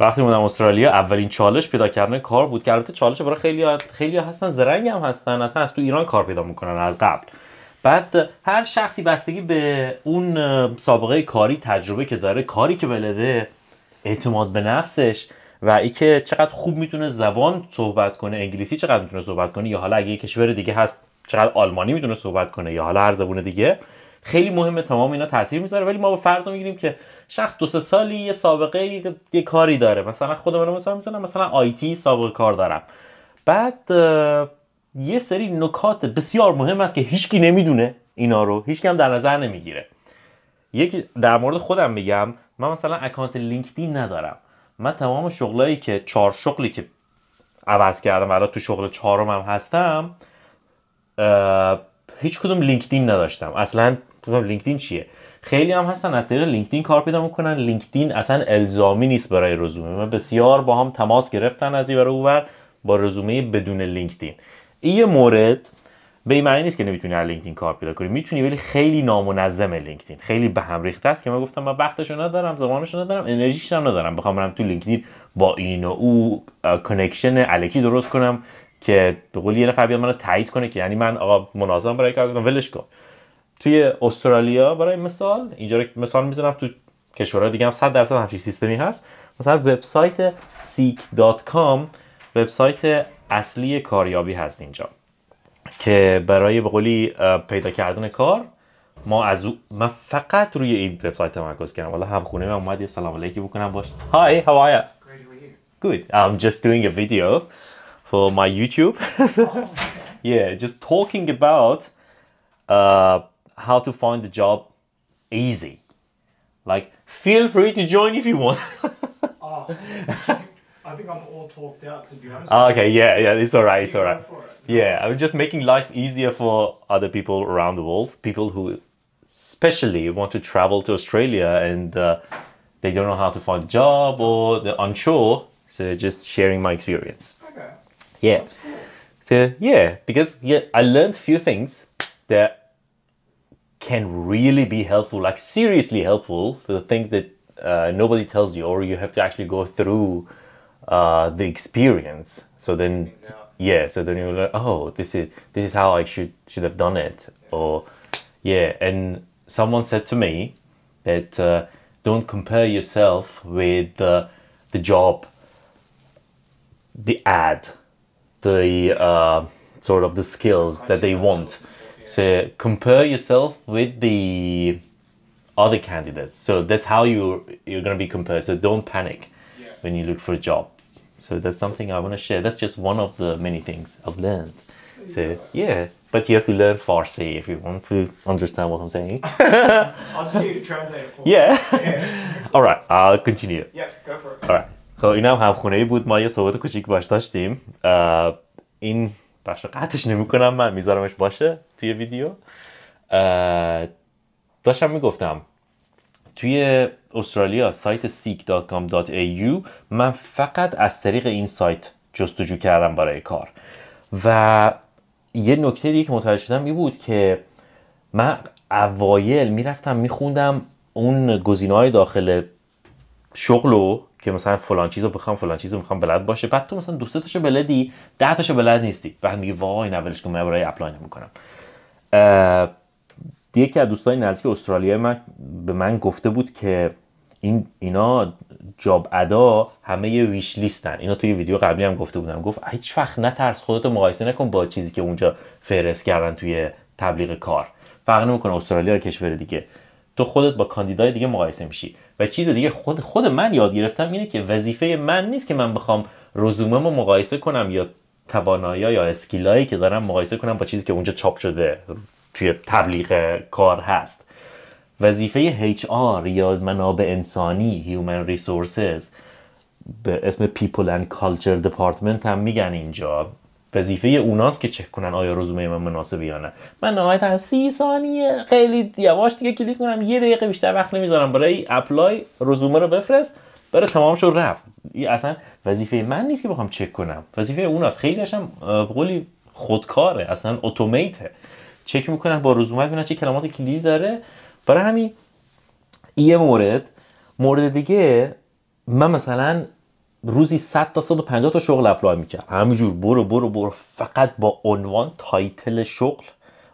وقتی بودم استرالیا اولین چالش پیدا کردن کار بود که البته چالش برای خیلی خیلی ها هستن زرنگ هم هستن اصلا از تو ایران کار پیدا میکنن از قبل بعد هر شخصی بستگی به اون سابقه کاری تجربه که داره کاری که بلده اعتماد به نفسش و که چقدر خوب میتونه زبان صحبت کنه انگلیسی چقدر میتونه صحبت کنه یا حالا اگه کشور دیگه هست چقدر آلمانی میتونه صحبت کنه یا حالا هر زبون دیگه خیلی مهمه تمام اینا تاثیر میذاره ولی ما به فرض میگیریم که شخص دو سه سالی یه سابقه یه کاری داره مثلا خودم رو مثلا میزنم مثلا آیتی سابقه کار دارم بعد یه سری نکات بسیار مهم است که هیچکی نمیدونه اینا رو هیچکی هم در نظر نمیگیره یکی در مورد خودم میگم من مثلا اکانت لینکدین ندارم من تمام شغلایی که چهار شغلی که عوض کردم الان تو شغل هم هستم هیچ کدوم لینکدین نداشتم اصلا لینکدین چیه خیلی هم هستن از طریق لینکدین کار پیدا میکنن لینکدین اصلا الزامی نیست برای رزومه من بسیار با هم تماس گرفتن از این اوور با رزومه بدون لینکدین این مورد به این معنی نیست که نمیتونی از لینکدین کار پیدا کنی میتونی ولی خیلی نامنظم لینکدین خیلی به هم ریخته است که من گفتم من وقتشو ندارم زمانشو ندارم انرژیش هم ندارم بخوام برم تو لینکدین با این و او کانکشن الکی درست کنم که به قول یه نفر بیاد منو تایید کنه که یعنی من آقا مناظم برای کار ولش کن توی استرالیا برای مثال اینجا مثال میزنم تو کشورهای دیگه هم 100 درصد همچین سیستمی هست مثلا وبسایت seek.com وبسایت اصلی کاریابی هست اینجا که برای به قولی پیدا کردن کار ما از او... من فقط روی این وبسایت تمرکز کردم والا خونه من اومد یه سلام علیکی بکنم باش های هاو are you? Great, Good. I'm just doing a video for my about uh, how to find the job easy. Like, feel free to join if you want. oh, I think I'm all talked out to be honest. Oh, okay, yeah, yeah, it's all right, it's all right. Yeah, I'm just making life easier for other people around the world, people who especially want to travel to Australia and uh, they don't know how to find a job or they're unsure. So just sharing my experience. Okay. Yeah. Cool. So yeah, because yeah, I learned a few things that can really be helpful, like seriously helpful, the things that uh, nobody tells you, or you have to actually go through uh, the experience. So then, yeah. So then you are like, Oh, this is this is how I should should have done it. Or yeah. And someone said to me that uh, don't compare yourself with the job, the ad, the uh, sort of the skills that they want. So compare yourself with the other candidates. So that's how you you're gonna be compared. So don't panic yeah. when you look for a job. So that's something I want to share. That's just one of the many things I've learned. So yeah, but you have to learn Farsi if you want to understand what I'm saying. I'll just need to translate it for yeah. yeah. All right, I'll continue. Yeah, go for it. All right. خب اینم همخونه ای بود ما یه صحبت کوچیک باش داشتیم این بخش قطعش نمیکنم من میذارمش باشه توی ویدیو داشتم میگفتم توی استرالیا سایت seek.com.au من فقط از طریق این سایت جستجو کردم برای کار و یه نکته دیگه که متوجه شدم این بود که من اوایل میرفتم میخوندم اون گزینه های داخل شغل رو که مثلا فلان چیزو بخوام فلان چیزو میخوام بلد باشه بعد تو مثلا دو سه تاشو بلدی 10 تاشو بلد نیستی بعد میگی وای نه ولش کن من برای اپلای نمیکنم یکی از دوستای نزدیک استرالیا من به من گفته بود که این اینا جاب ادا همه یه ویش لیستن اینا توی ویدیو قبلی هم گفته بودم گفت هیچ وقت نترس خودت مقایسه نکن با چیزی که اونجا فرست کردن توی تبلیغ کار فرق نمیکنه استرالیا کشور دیگه تو خودت با کاندیدای دیگه مقایسه میشی و چیز دیگه خود خود من یاد گرفتم اینه که وظیفه من نیست که من بخوام رزومه رو مقایسه کنم یا توانایی یا اسکیلایی که دارم مقایسه کنم با چیزی که اونجا چاپ شده توی تبلیغ کار هست وظیفه HR یا منابع انسانی Human Resources به اسم People and Culture Department هم میگن اینجا وظیفه اوناست که چک کنن آیا رزومه من مناسبه یا نه من نهایتا سی ثانیه خیلی یواش دیگه کلیک کنم یه دقیقه بیشتر وقت نمیذارم برای اپلای رزومه رو بفرست برای تمام شد رفت اصلا وظیفه من نیست که بخوام چک کنم وظیفه اوناست خیلی هم قولی خودکاره اصلا اوتومیته چک میکنن با رزومه من چه کلمات کلیدی داره برای همین یه مورد مورد دیگه من مثلا روزی 100 تا 150 تا شغل اپلای میکرد همینجور برو برو برو فقط با عنوان تایتل شغل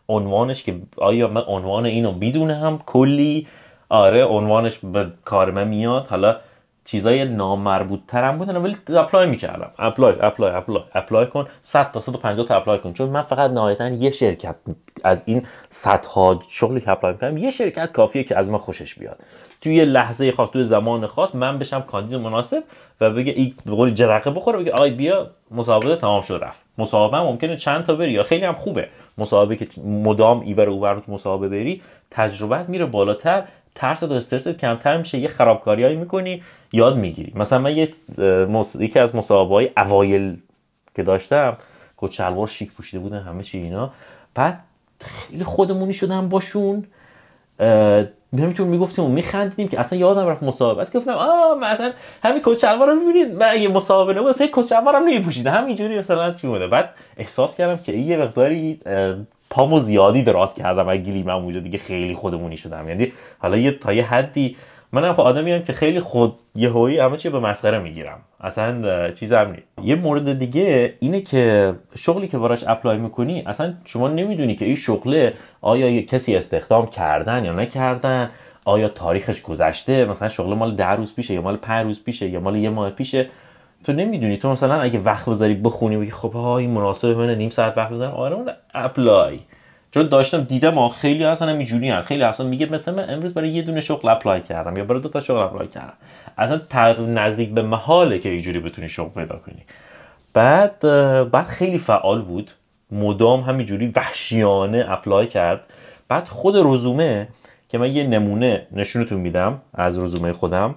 عنوانش که آیا من عنوان اینو میدونم کلی آره عنوانش به کار من میاد حالا چیزای نامربوط ترم بودن ولی اپلای میکردم اپلای اپلای اپلای اپلای کن 100 تا 150 تا اپلای کن چون من فقط نهایتا یه شرکت از این صدها شغلی که اپلای میکنم یه شرکت کافیه که از من خوشش بیاد توی یه لحظه خاص توی زمان خاص من بشم کاندید مناسب و بگه ای، به جرقه بخوره بگه آی بیا مسابقه تمام شد رفت مسابقه ممکنه چند تا بری یا خیلی هم خوبه مسابقه که مدام ایور اوور مسابقه بری تجربت میره بالاتر ترس و استرس کمتر میشه یه خرابکاریایی میکنی یاد میگیری مثلا من یه مص... یکی از مسابقه های اوایل که داشتم کچلوار شیک پوشیده بودن همه چی اینا بعد خیلی خودمونی شدم باشون همینطور میگفتیم و میخندیدیم که اصلا یادم رفت مصاحبه است گفتم آ من اصلا همین کچلوار رو میبینید من اگه مصاحبه نبود اصلا کچلوارم نمیپوشیدم همینجوری مثلا چی بوده بعد احساس کردم که یه مقداری پامو زیادی دراز کردم و گیلی من اونجا دیگه خیلی خودمونی شدم یعنی حالا یه تا یه حدی منم هم خب آدمی هم که خیلی خود یهویی همه چی به مسخره میگیرم اصلا چیزم نیست یه مورد دیگه اینه که شغلی که براش اپلای میکنی اصلا شما نمیدونی که این شغله آیا یه کسی استخدام کردن یا نکردن آیا تاریخش گذشته مثلا شغل مال ده روز پیشه یا مال پنج روز پیشه یا مال یه ماه پیشه تو نمیدونی تو مثلا اگه وقت بذاری بخونی بگی خب های مناسب منه نیم ساعت وقت بذارم آره اون اپلای چون داشتم دیدم ها خیلی اصلا اینجوری هم خیلی اصلا میگه مثلا من امروز برای یه دونه شغل اپلای کردم یا برای دو تا شغل اپلای کردم اصلا نزدیک به محاله که اینجوری بتونی شغل پیدا کنی بعد بعد خیلی فعال بود مدام همینجوری وحشیانه اپلای کرد بعد خود رزومه که من یه نمونه نشونتون میدم از رزومه خودم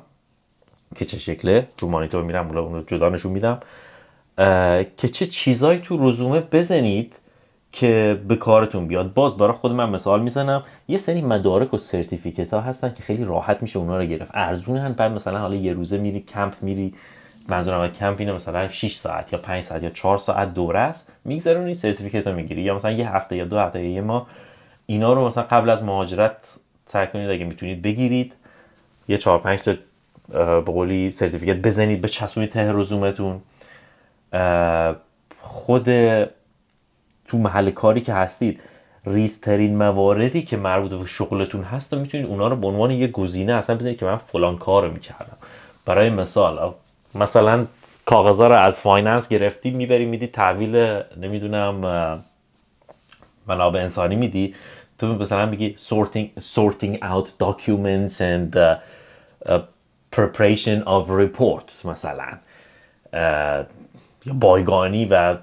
که چه شکله رو مانیتور میرم اون رو جدا نشون میدم که چه چیزایی تو رزومه بزنید که به کارتون بیاد باز برای خود من مثال میزنم یه سری مدارک و سرتیفیکت ها هستن که خیلی راحت میشه اونا رو گرفت هن بعد مثلا حالا یه روزه میری کمپ میری منظورم کمپ اینه مثلا 6 ساعت یا 5 ساعت یا 4 ساعت دوره است میگذرونی سرتیفیکت رو میگیری یا مثلا یه هفته یا دو هفته یا یه ما اینا رو مثلا قبل از مهاجرت سعی کنید اگه میتونید بگیرید یه 4 5 تا به قولی سرتیفیکت بزنید به چسبونی ته رزومتون خود تو محل کاری که هستید ریسترین مواردی که مربوط به شغلتون هست میتونید اونا رو به عنوان یه گزینه اصلا بزنید که من فلان کار رو میکردم برای مثال مثلا کاغذها رو از فایننس گرفتی میبری میدی تحویل نمیدونم منابع انسانی میدی تو مثلا میگی sorting sorting out documents and preparation of reports مثلا بایگانی و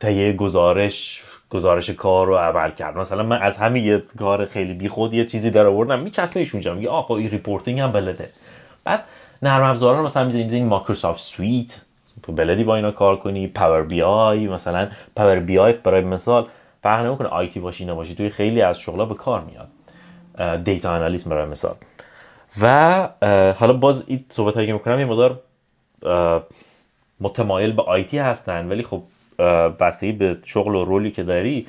تهیه گزارش گزارش کار رو اول کرد مثلا من از همه یه کار خیلی بیخود یه چیزی در آوردم میچسبیش اونجا میگه آقا این ریپورتینگ هم بلده بعد نرم افزارا رو مثلا میذاریم میذاریم مایکروسافت سویت تو بلدی با اینا کار کنی پاور بی آی مثلا پاور بی آی برای مثال فرق نمیکنه آی تی باشی نباشی توی خیلی از شغلا به کار میاد دیتا انالیست برای مثال و حالا باز این صحبت هایی که میکنم یه مدار متمایل به آیتی هستن ولی خب بستگی به شغل و رولی که داری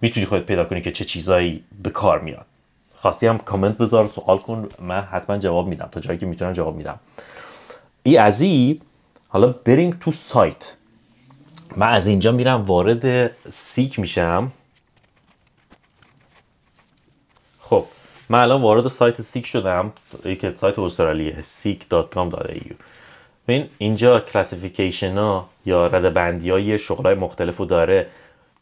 میتونی خودت پیدا کنی که چه چیزایی به کار میاد خواستی هم کامنت بذار سوال کن من حتما جواب میدم تا جایی که میتونم جواب میدم ای از حالا بریم تو سایت من از اینجا میرم وارد سیک میشم خب من الان وارد سایت سیک شدم یک سایت استرالیه seek.com.au ببین اینجا کلاسیفیکیشن ها یا ردبندی های شغلای مختلف رو داره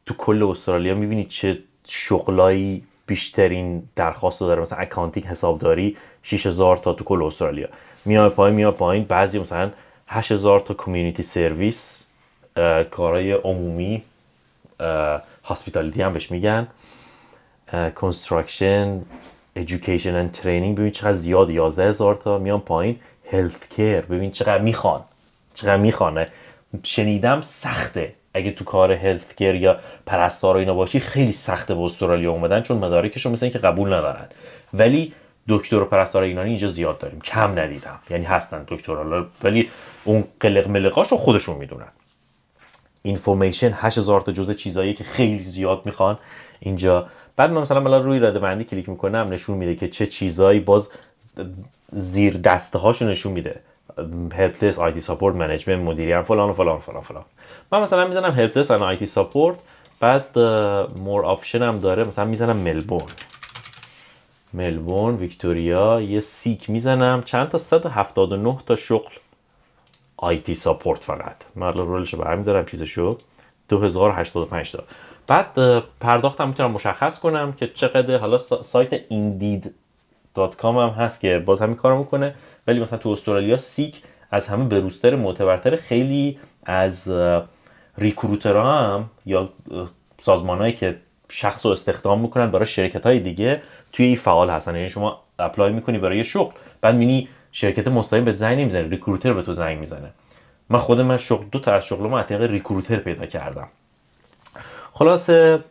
تو کل استرالیا میبینی چه شغلایی بیشترین درخواست داره مثلا اکانتینگ حسابداری 6000 تا تو کل استرالیا میای پایین میای پایین بعضی مثلا 8000 تا کمیونیتی سرویس کارهای عمومی هاسپیتالیتی هم بهش میگن کنستراکشن education and training ببین چقدر زیاد 11 هزار تا میان پایین health care ببین چقدر میخوان چقدر میخوانه شنیدم سخته اگه تو کار health کیر یا پرستار و اینا باشی خیلی سخته به استرالیا اومدن چون مدارکشون مثل که قبول ندارن ولی دکتر و پرستار ایرانی اینجا زیاد داریم کم ندیدم یعنی هستن دکتر ولی اون قلق ملقاش رو خودشون میدونن اینفورمیشن 8000 تا جزء چیزایی که خیلی زیاد میخوان اینجا بعد من مثلا الان روی رده بندی کلیک میکنم نشون میده که چه چیزایی باز زیر دسته هاشو نشون میده هلپلس آی تی ساپورت منیجمنت مدیریت فلان فلان فلان فلان من مثلا میزنم هلپلس ان آی تی ساپورت بعد مور آپشن هم داره مثلا میزنم ملبورن ملبورن ویکتوریا یه سیک میزنم چند تا 179 تا شغل آی تی ساپورت فقط من الان رولش رو برمیدارم چیزشو 2085 تا بعد پرداختم میتونم مشخص کنم که چقدر حالا سایت Indeed.com هم هست که باز همین کارو میکنه ولی مثلا تو استرالیا سیک از همه بروستر معتبرتر خیلی از ریکروترها هم یا سازمانهایی که شخص رو استخدام میکنن برای شرکت های دیگه توی این فعال هستن یعنی شما اپلای میکنی برای شغل بعد مینی شرکت مستقیم به زنگ نمیزنه ریکروتر به تو زنگ میزنه من خود من شغل دو تا از شغل ما ریکروتر پیدا کردم خلاصه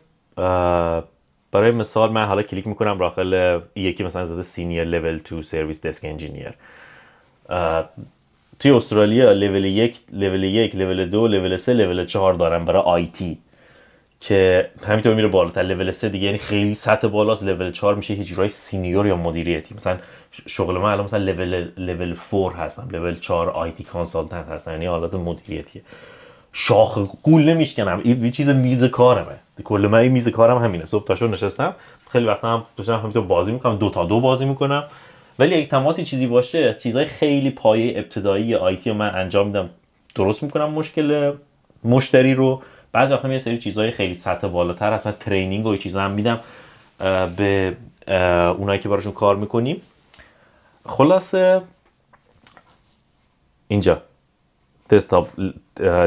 برای مثال من حالا کلیک میکنم داخل یکی مثلا زده سینیر لول 2 سرویس دسک انجینیر توی استرالیا لول یک لول یک لول دو لول سه لول چهار دارم برای تی که همینطور میره بالاتر لول سه دیگه یعنی خیلی سطح بالاست لول 4 میشه هیچ جورای سینیور یا مدیریتی مثلا شغل من الان مثلا لول لول 4 هستم لول 4 تی کانسالتنت هستم یعنی حالت مدیریتیه شاخ قول نمیشکنم این چیز میز کارمه کل من میز کارم همینه صبح تا شب نشستم خیلی وقت هم داشتم همینطور بازی میکنم دو تا دو بازی میکنم ولی یک تماسی چیزی باشه چیزهای خیلی پایه ابتدایی رو من انجام میدم درست میکنم مشکل مشتری رو بعضی وقتا یه سری چیزهای خیلی سطح بالاتر هست من ترینینگ و چیزا هم میدم به اونایی که براشون کار میکنیم خلاصه اینجا تست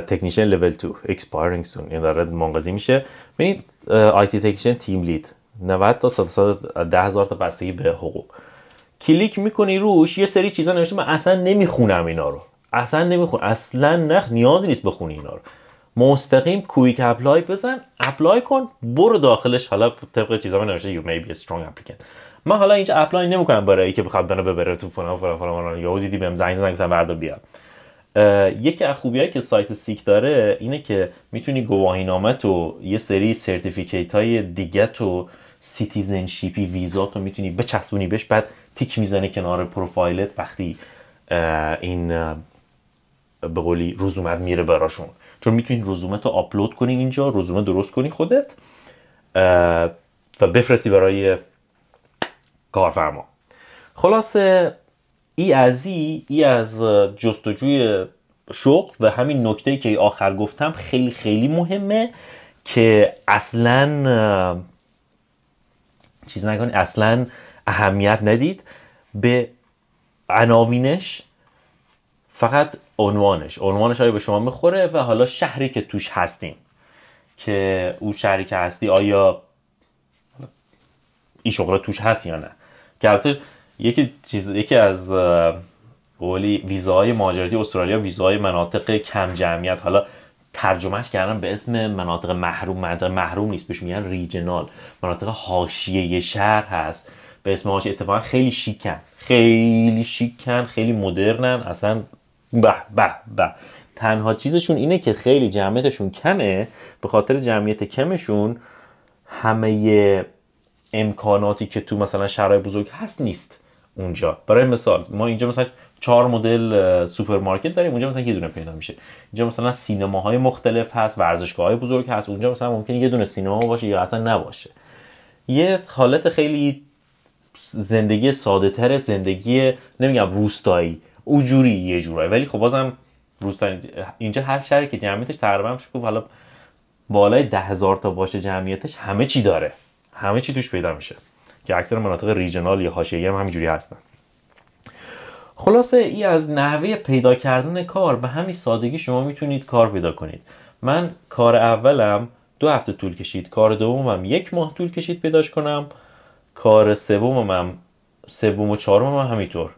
تکنیشن لول 2 اکسپایرینگ سون این داره منقضی میشه ببینید آی تی تکنیشن تیم لید 90 تا 110 هزار تا بستگی به حقوق کلیک میکنی روش یه سری چیزا نمیشه من اصلا نمیخونم اینا رو اصلا نمیخون اصلا نه نیازی نیست بخونی اینا رو مستقیم کویک اپلای بزن اپلای کن برو داخلش حالا طبق چیزا من نوشته you may be a strong applicant من حالا اینجا اپلای نمیکنم برای اینکه بخواد بنا ببره تو فلان فلان فلان یهو دیدی بهم زنگ زنگ گفتم بردا یکی از خوبیهایی که سایت سیک داره اینه که میتونی گواهینامت و یه سری سرتیفیکیت های دیگه تو سیتیزنشیپی ویزا تو میتونی بچسبونی بهش بعد تیک میزنه کنار پروفایلت وقتی این به قولی رزومت میره براشون چون میتونی رزومت رو آپلود کنی اینجا رزومه درست کنی خودت و بفرستی برای کارفرما خلاصه ای از ای ای از جستجوی شغل و همین نکته که آخر گفتم خیلی خیلی مهمه که اصلا چیز نکنید اصلا اهمیت ندید به عناوینش فقط عنوانش عنوانش آیا به شما میخوره و حالا شهری که توش هستیم که او شهری که هستی آیا این شغل توش هست یا نه که یکی چیز یکی از قولی ویزای مهاجرتی استرالیا ویزای مناطق کم جمعیت حالا ترجمهش کردن به اسم مناطق محروم مناطق محروم نیست بهش میگن ریجنال مناطق حاشیه شهر هست به اسم هاش اتفاقا خیلی شیکن خیلی شیکن خیلی مدرنن اصلا به به به تنها چیزشون اینه که خیلی جمعیتشون کمه به خاطر جمعیت کمشون همه امکاناتی که تو مثلا شهرهای بزرگ هست نیست اونجا برای مثال ما اینجا مثلا چهار مدل سوپرمارکت داریم اونجا مثلا یه دونه پیدا میشه اینجا مثلا سینماهای مختلف هست ورزشگاه های بزرگ هست اونجا مثلا ممکن یه دونه سینما باشه یا اصلا نباشه یه حالت خیلی زندگی ساده تره زندگی نمیگم روستایی اوجوری یه جورایی ولی خب بازم روستایی اینجا هر شهری که جمعیتش تقریبا میشه خب حالا بالای ده هزار تا باشه جمعیتش همه چی داره همه چی توش پیدا میشه که اکثر مناطق ریجنال یا حاشیه‌ای هم همینجوری هستن خلاصه ای از نحوه پیدا کردن کار به همین سادگی شما میتونید کار پیدا کنید من کار اولم دو هفته طول کشید کار دومم یک ماه طول کشید پیداش کنم کار سومم هم سوم و چهارمم هم همینطور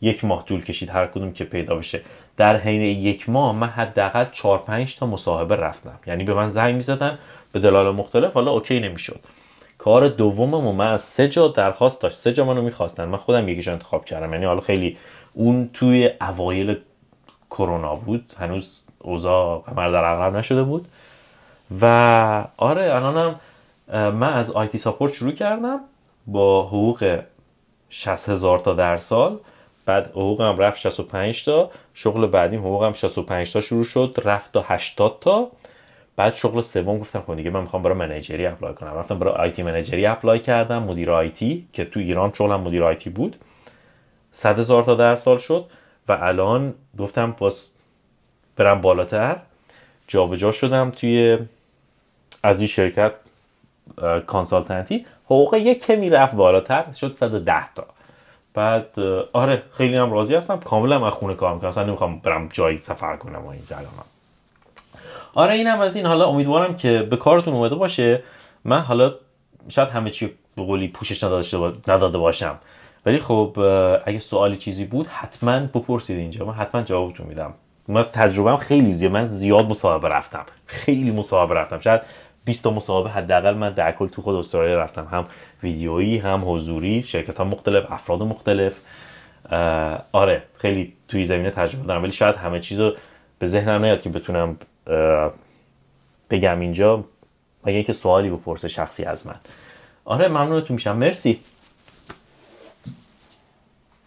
یک ماه طول کشید هر کدوم که پیدا بشه در حین یک ماه من حداقل 4 5 تا مصاحبه رفتم یعنی به من زنگ میزدن به دلال مختلف حالا اوکی نمیشد کار و من از سه جا درخواست داشت سه جا منو میخواستن من خودم یکیش انتخاب کردم یعنی حالا خیلی اون توی اوایل کرونا بود هنوز اوضاع قمر در عقب نشده بود و آره الانم من از آیتی ساپورت شروع کردم با حقوق 60 هزار تا در سال بعد حقوقم رفت 65 تا شغل بعدیم حقوقم 65 تا شروع شد رفت تا 80 تا بعد شغل سوم گفتم خب دیگه من میخوام برای منیجری اپلای کنم رفتم برای تی منیجری اپلای کردم مدیر آیتی که تو ایران شغلم مدیر تی بود 100 هزار تا در سال شد و الان گفتم باز برم بالاتر جابجا شدم توی از این شرکت کانسالتنتی حقوق یک کمی رفت بالاتر شد 110 تا بعد آره خیلی هم راضی هستم کاملا من خونه کار میکنم اصلا نمیخوام برم جایی سفر کنم و این آره اینم از این حالا امیدوارم که به کارتون اومده باشه من حالا شاید همه چی به قولی پوشش نداده باشم ولی خب اگه سوالی چیزی بود حتما بپرسید اینجا من حتما جوابتون میدم من تجربه خیلی زیاد من زیاد مصاحبه رفتم خیلی مصاحبه رفتم شاید 20 تا مصاحبه حداقل من در کل تو خود استرالیا رفتم هم ویدیویی هم حضوری شرکت ها مختلف افراد مختلف آره خیلی توی زمینه تجربه دارم ولی شاید همه چیز به ذهنم نیاد که بتونم بگم اینجا مگه اینکه سوالی بپرسه شخصی از من آره ممنونتون میشم مرسی